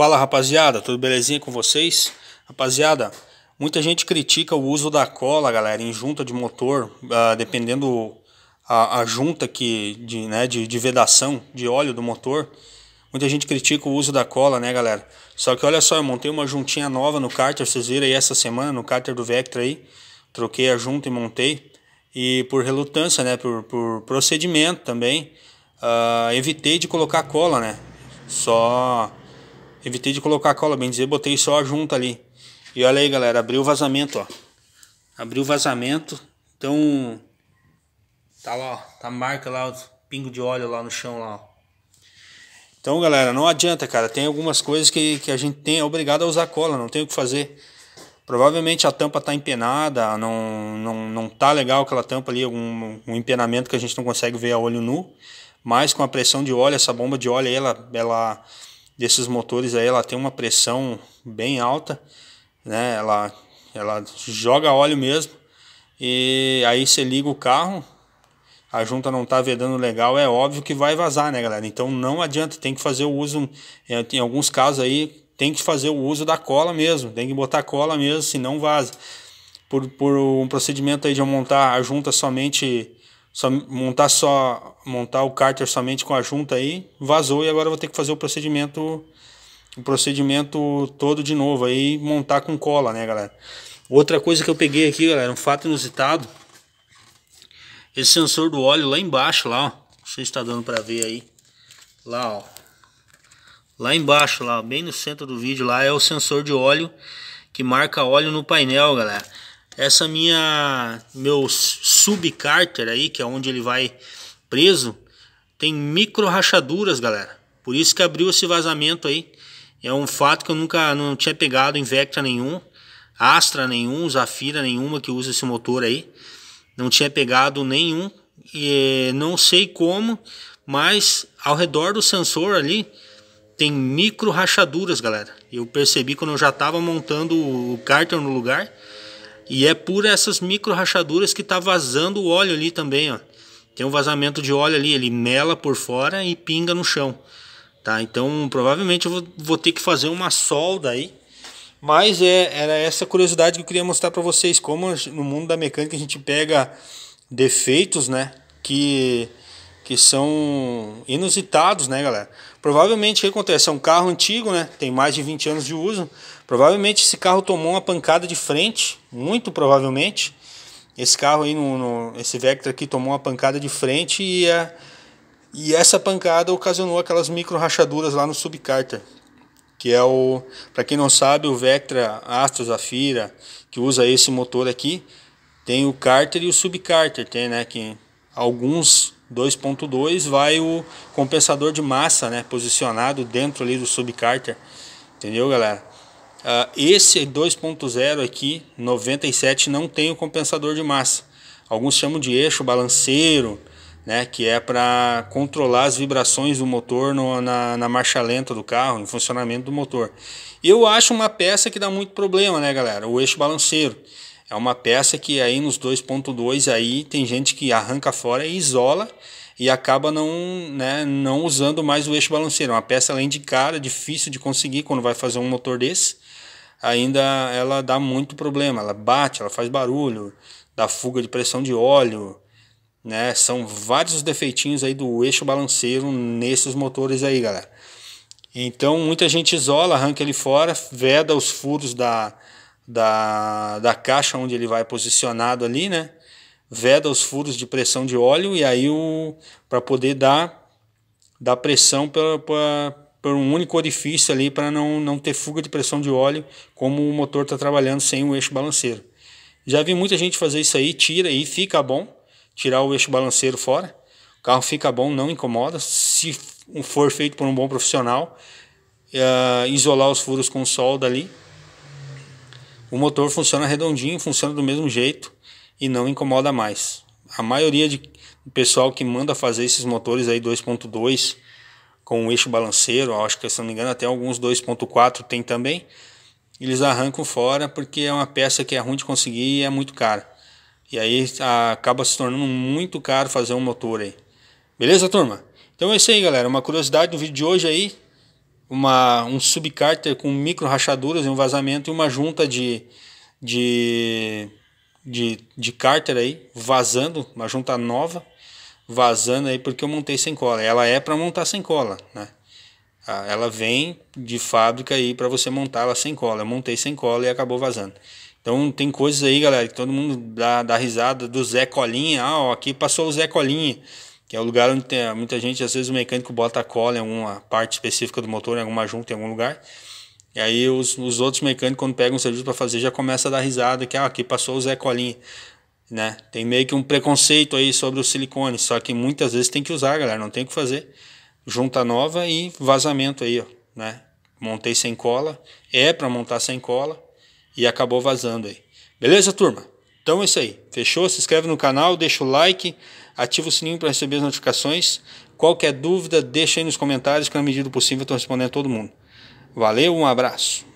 Fala rapaziada, tudo belezinha com vocês? Rapaziada, muita gente critica o uso da cola, galera, em junta de motor, uh, dependendo a, a, junta que, de, né, de, de vedação de óleo do motor. Muita gente critica o uso da cola, né, galera? Só que olha só, eu montei uma juntinha nova no cárter, vocês viram aí essa semana, no cárter do Vectra aí. Troquei a junta e montei. E por relutância, né, por, por procedimento também, uh, evitei de colocar cola, né? Só Evitei de colocar a cola, bem dizer, botei só a junta ali. E olha aí, galera, abriu o vazamento, ó. Abriu o vazamento. Então, tá lá, ó, tá a marca lá, o pingo de óleo lá no chão lá, ó. Então, galera, não adianta, cara. Tem algumas coisas que, que a gente tem, é obrigado a usar cola, não tem o que fazer. Provavelmente a tampa tá empenada, não, não, não tá legal aquela tampa ali, algum um empenamento que a gente não consegue ver a olho nu. Mas com a pressão de óleo, essa bomba de óleo aí, ela, ela desses motores aí ela tem uma pressão bem alta, né? Ela ela joga óleo mesmo. E aí você liga o carro, a junta não tá vedando legal, é óbvio que vai vazar, né, galera? Então não adianta, tem que fazer o uso é, em alguns casos aí tem que fazer o uso da cola mesmo, tem que botar cola mesmo, senão vaza. Por, por um procedimento aí de montar a junta somente só montar só montar o cárter somente com a junta aí, vazou e agora vou ter que fazer o procedimento o procedimento todo de novo aí, montar com cola, né, galera? Outra coisa que eu peguei aqui, galera, um fato inusitado. Esse sensor do óleo lá embaixo lá, ó. Não sei se tá dando para ver aí. Lá, ó. Lá embaixo lá, bem no centro do vídeo lá é o sensor de óleo que marca óleo no painel, galera essa minha meu subcárter aí, que é onde ele vai preso, tem micro rachaduras, galera. Por isso que abriu esse vazamento aí. É um fato que eu nunca não tinha pegado em Vectra nenhum, Astra nenhum, Zafira nenhuma que usa esse motor aí. Não tinha pegado nenhum e eh, não sei como, mas ao redor do sensor ali tem micro rachaduras, galera. Eu percebi quando eu já estava montando o cárter no lugar e é por essas micro rachaduras que está vazando o óleo ali também, ó. Tem um vazamento de óleo ali, ele mela por fora e pinga no chão. Tá? Então, provavelmente eu vou, vou ter que fazer uma solda aí. Mas é, era essa curiosidade que eu queria mostrar para vocês, como no mundo da mecânica a gente pega defeitos, né? Que que são inusitados, né, galera? Provavelmente o que acontece? É um carro antigo, né? Tem mais de 20 anos de uso. Provavelmente esse carro tomou uma pancada de frente, muito provavelmente. Esse carro aí, no, no esse Vectra aqui tomou uma pancada de frente e, a, e essa pancada ocasionou aquelas micro rachaduras lá no subcarter. Que é o, para quem não sabe, o Vectra Astro Zafira, que usa esse motor aqui, tem o cárter e o subcarter, tem, né? Que alguns 2.2 vai o compensador de massa, né, posicionado dentro ali do subcarter, entendeu, galera? Uh, esse 2.0 aqui, 97, não tem o compensador de massa. Alguns chamam de eixo balanceiro, né, que é para controlar as vibrações do motor no, na, na marcha lenta do carro, no funcionamento do motor. Eu acho uma peça que dá muito problema, né, galera? O eixo balanceiro. É uma peça que aí nos 2.2 aí tem gente que arranca fora e isola e acaba não, né, não usando mais o eixo balanceiro. É uma peça além de cara, difícil de conseguir quando vai fazer um motor desse. Ainda ela dá muito problema, ela bate, ela faz barulho, dá fuga de pressão de óleo, né? São vários os defeitinhos aí do eixo balanceiro nesses motores aí, galera. Então muita gente isola, arranca ele fora, veda os furos da da, da caixa onde ele vai posicionado ali, né? Veda os furos de pressão de óleo e aí o para poder dar, dar pressão por um único orifício ali para não, não ter fuga de pressão de óleo, como o motor está trabalhando sem o eixo balanceiro. Já vi muita gente fazer isso aí, tira e fica bom, tirar o eixo balanceiro fora. O carro fica bom, não incomoda. Se for feito por um bom profissional, uh, isolar os furos com solda ali o motor funciona redondinho, funciona do mesmo jeito e não incomoda mais. A maioria de pessoal que manda fazer esses motores aí 2.2 com o eixo balanceiro, acho que se não me engano até alguns 2.4 tem também, eles arrancam fora porque é uma peça que é ruim de conseguir e é muito cara. E aí acaba se tornando muito caro fazer um motor aí. Beleza, turma? Então é isso aí, galera. Uma curiosidade do vídeo de hoje aí uma, um subcárter com micro rachaduras e um vazamento e uma junta de, de, de, de cárter aí vazando, uma junta nova vazando aí porque eu montei sem cola. Ela é para montar sem cola, né? Ela vem de fábrica aí para você montar ela sem cola. Eu montei sem cola e acabou vazando. Então tem coisas aí, galera, que todo mundo dá, dá risada do Zé Colinha. Ah, ó, aqui passou o Zé Colinha que é o lugar onde tem muita gente, às vezes o mecânico bota a cola em alguma parte específica do motor, em alguma junta, em algum lugar. E aí os, os outros mecânicos, quando pegam o serviço para fazer, já começa a dar risada que ah, aqui passou o Zé Colinha. Né? Tem meio que um preconceito aí sobre o silicone, só que muitas vezes tem que usar, galera, não tem o que fazer. Junta nova e vazamento aí, ó, né? Montei sem cola, é para montar sem cola e acabou vazando aí. Beleza, turma? Então é isso aí. Fechou? Se inscreve no canal, deixa o like, ativa o sininho para receber as notificações. Qualquer dúvida, deixa aí nos comentários que na é medida do possível eu estou respondendo a todo mundo. Valeu, um abraço.